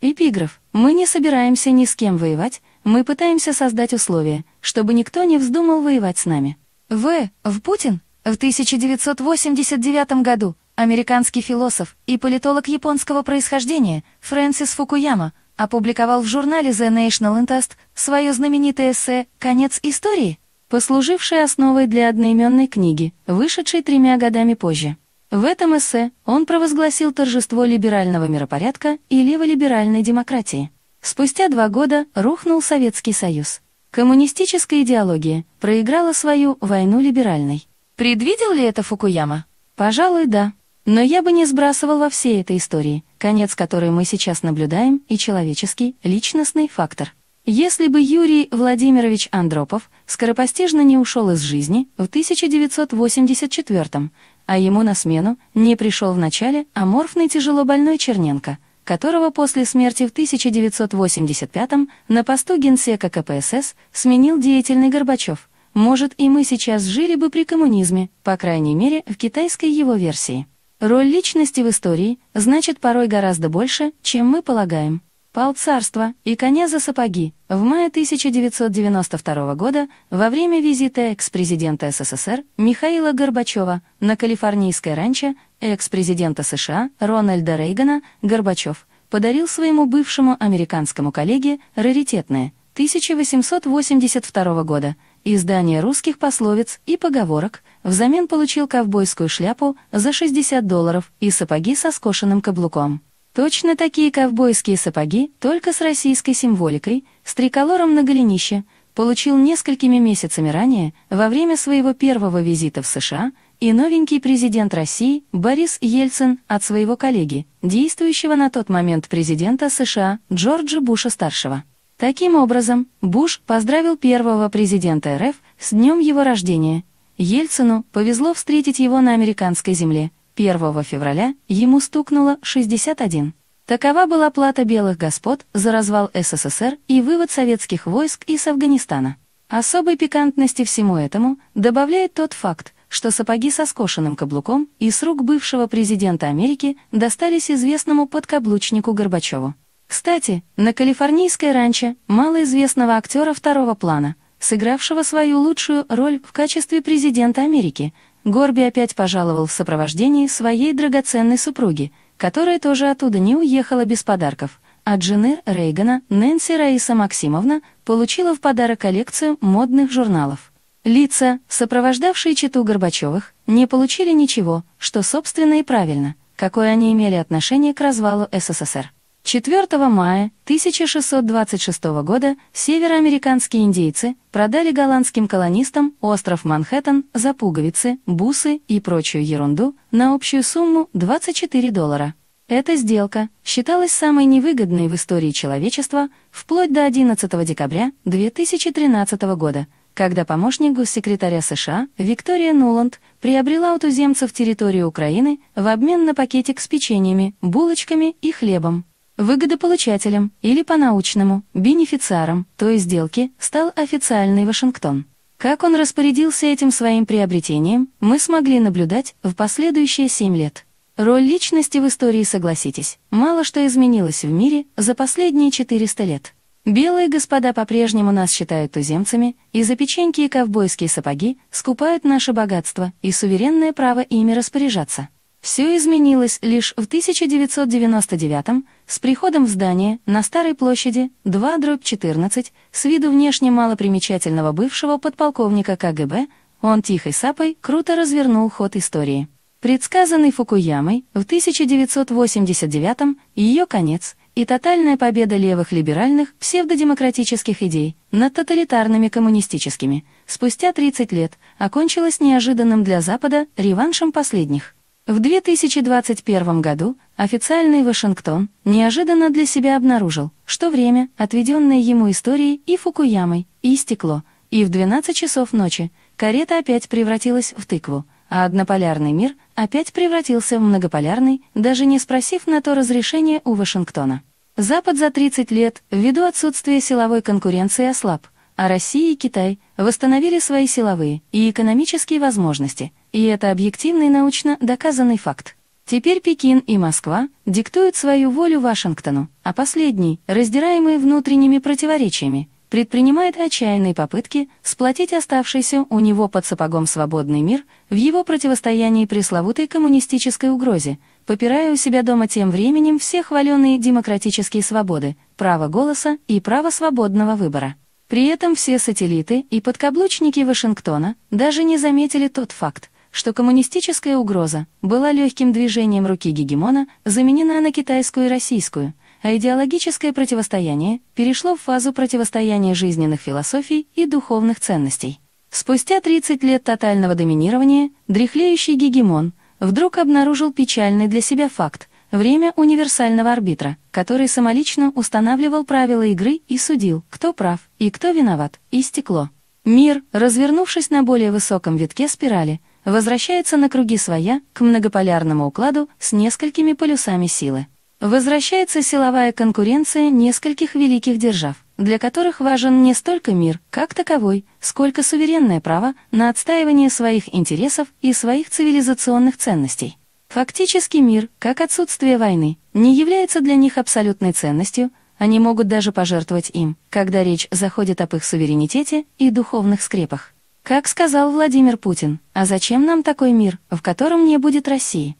Эпиграф. Мы не собираемся ни с кем воевать, мы пытаемся создать условия, чтобы никто не вздумал воевать с нами. В. В. Путин. В 1989 году американский философ и политолог японского происхождения Фрэнсис Фукуяма опубликовал в журнале The National Intest свое знаменитое эссе «Конец истории», послужившее основой для одноименной книги, вышедшей тремя годами позже. В этом эссе он провозгласил торжество либерального миропорядка и леволиберальной демократии. Спустя два года рухнул Советский Союз. Коммунистическая идеология проиграла свою войну либеральной. Предвидел ли это Фукуяма? Пожалуй, да. Но я бы не сбрасывал во всей этой истории, конец которой мы сейчас наблюдаем, и человеческий, личностный фактор. Если бы Юрий Владимирович Андропов скоропостижно не ушел из жизни в 1984 а ему на смену не пришел в начале аморфный тяжелобольной Черненко, которого после смерти в 1985-м на посту генсека КПСС сменил деятельный Горбачев. Может, и мы сейчас жили бы при коммунизме, по крайней мере, в китайской его версии. Роль личности в истории значит порой гораздо больше, чем мы полагаем. Пал царства и коня за сапоги в мае 1992 года во время визита экс-президента СССР Михаила Горбачева на калифорнийское ранчо экс-президента США Рональда Рейгана Горбачев подарил своему бывшему американскому коллеге раритетное 1882 года издание русских пословиц и поговорок, взамен получил ковбойскую шляпу за 60 долларов и сапоги со скошенным каблуком. Точно такие ковбойские сапоги, только с российской символикой, с триколором на голенище, получил несколькими месяцами ранее, во время своего первого визита в США, и новенький президент России Борис Ельцин от своего коллеги, действующего на тот момент президента США Джорджа Буша-старшего. Таким образом, Буш поздравил первого президента РФ с днем его рождения. Ельцину повезло встретить его на американской земле – 1 февраля ему стукнуло 61. Такова была плата белых господ за развал СССР и вывод советских войск из Афганистана. Особой пикантности всему этому добавляет тот факт, что сапоги со скошенным каблуком и с рук бывшего президента Америки достались известному подкаблучнику Горбачеву. Кстати, на калифорнийской ранче малоизвестного актера второго плана, сыгравшего свою лучшую роль в качестве президента Америки, Горби опять пожаловал в сопровождении своей драгоценной супруги, которая тоже оттуда не уехала без подарков. От а жены Рейгана Нэнси Раиса Максимовна получила в подарок коллекцию модных журналов. Лица, сопровождавшие читу Горбачевых, не получили ничего, что, собственно, и правильно, какое они имели отношение к развалу СССР. 4 мая 1626 года североамериканские индейцы продали голландским колонистам остров Манхэттен за пуговицы, бусы и прочую ерунду на общую сумму 24 доллара. Эта сделка считалась самой невыгодной в истории человечества вплоть до 11 декабря 2013 года, когда помощник госсекретаря США Виктория Нуланд приобрела у туземцев территорию Украины в обмен на пакетик с печеньями, булочками и хлебом. Выгодополучателем, или по-научному, бенефициаром той сделки, стал официальный Вашингтон. Как он распорядился этим своим приобретением, мы смогли наблюдать в последующие семь лет. Роль личности в истории, согласитесь, мало что изменилось в мире за последние 400 лет. Белые господа по-прежнему нас считают туземцами, и за печеньки и ковбойские сапоги скупают наше богатство и суверенное право ими распоряжаться. Все изменилось лишь в 1999 с приходом в здание на Старой площади 2-14 с виду внешне малопримечательного бывшего подполковника КГБ, он тихой сапой круто развернул ход истории. Предсказанный Фукуямой в 1989 ее конец и тотальная победа левых либеральных псевдодемократических идей над тоталитарными коммунистическими спустя 30 лет окончилась неожиданным для Запада реваншем последних. В 2021 году официальный Вашингтон неожиданно для себя обнаружил, что время, отведенное ему историей и Фукуямой, истекло, и в 12 часов ночи карета опять превратилась в тыкву, а однополярный мир опять превратился в многополярный, даже не спросив на то разрешение у Вашингтона. Запад за 30 лет, ввиду отсутствия силовой конкуренции, ослаб – а Россия и Китай восстановили свои силовые и экономические возможности, и это объективный научно доказанный факт. Теперь Пекин и Москва диктуют свою волю Вашингтону, а последний, раздираемый внутренними противоречиями, предпринимает отчаянные попытки сплотить оставшийся у него под сапогом свободный мир в его противостоянии пресловутой коммунистической угрозе, попирая у себя дома тем временем все хваленные демократические свободы, право голоса и право свободного выбора. При этом все сателлиты и подкаблучники Вашингтона даже не заметили тот факт, что коммунистическая угроза была легким движением руки гегемона заменена на китайскую и российскую, а идеологическое противостояние перешло в фазу противостояния жизненных философий и духовных ценностей. Спустя 30 лет тотального доминирования дряхлеющий гегемон вдруг обнаружил печальный для себя факт – время универсального арбитра, который самолично устанавливал правила игры и судил, кто прав и кто виноват, и стекло. Мир, развернувшись на более высоком витке спирали, возвращается на круги своя к многополярному укладу с несколькими полюсами силы. Возвращается силовая конкуренция нескольких великих держав, для которых важен не столько мир как таковой, сколько суверенное право на отстаивание своих интересов и своих цивилизационных ценностей. Фактически мир, как отсутствие войны, не является для них абсолютной ценностью, они могут даже пожертвовать им, когда речь заходит об их суверенитете и духовных скрепах. Как сказал Владимир Путин, а зачем нам такой мир, в котором не будет России?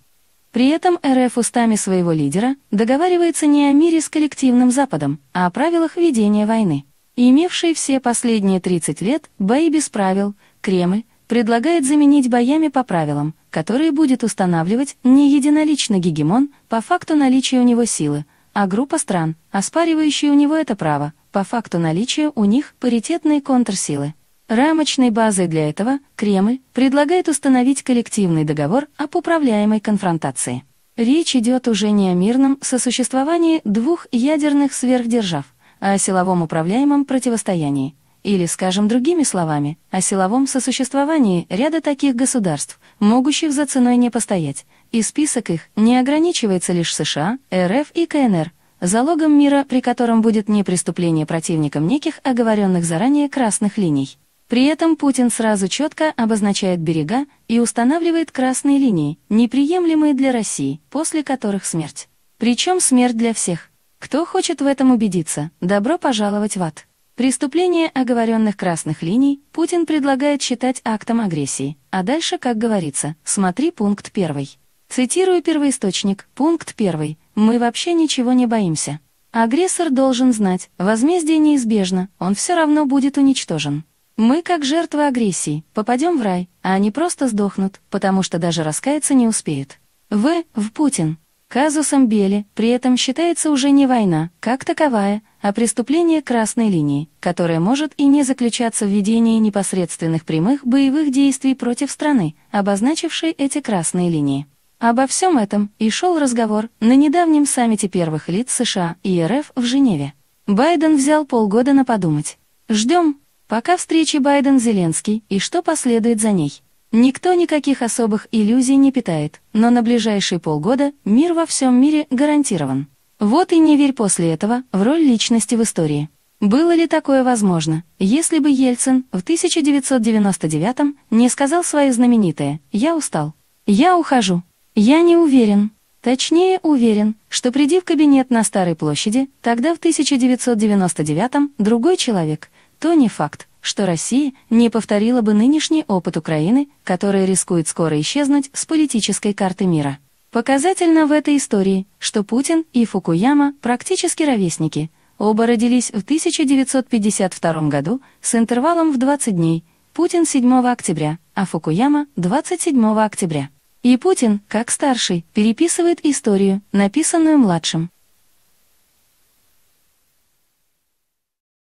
При этом РФ устами своего лидера договаривается не о мире с коллективным Западом, а о правилах ведения войны. имевшие все последние 30 лет бои без правил, Кремль, предлагает заменить боями по правилам, которые будет устанавливать не единолично гегемон по факту наличия у него силы, а группа стран, оспаривающие у него это право, по факту наличия у них паритетные контрсилы. Рамочной базой для этого Кремль предлагает установить коллективный договор об управляемой конфронтации. Речь идет уже не о мирном сосуществовании двух ядерных сверхдержав, а о силовом управляемом противостоянии, или, скажем другими словами, о силовом сосуществовании ряда таких государств, могущих за ценой не постоять, и список их не ограничивается лишь США, РФ и КНР, залогом мира, при котором будет не преступление противникам неких оговоренных заранее красных линий. При этом Путин сразу четко обозначает берега и устанавливает красные линии, неприемлемые для России, после которых смерть. Причем смерть для всех. Кто хочет в этом убедиться, добро пожаловать в ад. Преступление оговоренных красных линий Путин предлагает считать актом агрессии, а дальше, как говорится, смотри пункт первый. Цитирую первоисточник, пункт первый. Мы вообще ничего не боимся. Агрессор должен знать, возмездие неизбежно, он все равно будет уничтожен. Мы, как жертвы агрессии, попадем в рай, а они просто сдохнут, потому что даже раскаяться не успеют. В. В. Путин. Казусом Бели при этом считается уже не война, как таковая, а преступление красной линии, которое может и не заключаться в ведении непосредственных прямых боевых действий против страны, обозначившей эти красные линии. Обо всем этом и шел разговор на недавнем саммите первых лиц США и РФ в Женеве. Байден взял полгода на подумать. Ждем, пока встречи Байден-Зеленский и что последует за ней. Никто никаких особых иллюзий не питает, но на ближайшие полгода мир во всем мире гарантирован. Вот и не верь после этого в роль личности в истории. Было ли такое возможно, если бы Ельцин в 1999 не сказал свое знаменитое «Я устал, я ухожу». Я не уверен. Точнее, уверен, что приди в кабинет на Старой площади, тогда в 1999 другой человек, то не факт, что Россия не повторила бы нынешний опыт Украины, которая рискует скоро исчезнуть с политической карты мира. Показательно в этой истории, что Путин и Фукуяма практически ровесники. Оба родились в 1952 году с интервалом в 20 дней. Путин 7 октября, а Фукуяма 27 октября. И Путин, как старший, переписывает историю, написанную младшим.